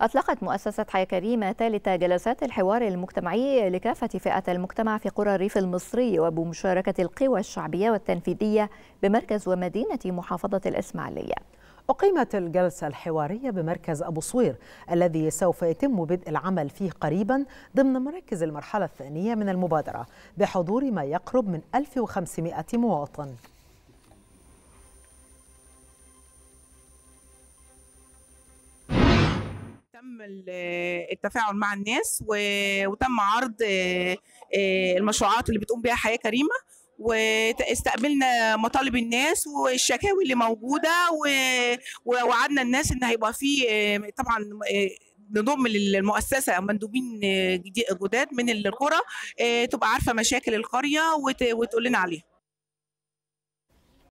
أطلقت مؤسسة حياة كريمة ثالث جلسات الحوار المجتمعي لكافة فئة المجتمع في قرى الريف المصري وبمشاركة القوى الشعبية والتنفيذية بمركز ومدينة محافظة الإسماعيلية أقيمت الجلسة الحوارية بمركز أبو صوير الذي سوف يتم بدء العمل فيه قريبا ضمن مراكز المرحلة الثانية من المبادرة بحضور ما يقرب من 1500 مواطن تم التفاعل مع الناس وتم عرض آه، آه، المشروعات اللي بتقوم بها حياه كريمه واستقبلنا مطالب الناس والشكاوي اللي موجوده ووعدنا الناس ان هيبقى في آه، طبعا نضم للمؤسسه مندوبين جداد من القرى تبقى عارفه مشاكل القريه وتقول لنا عليها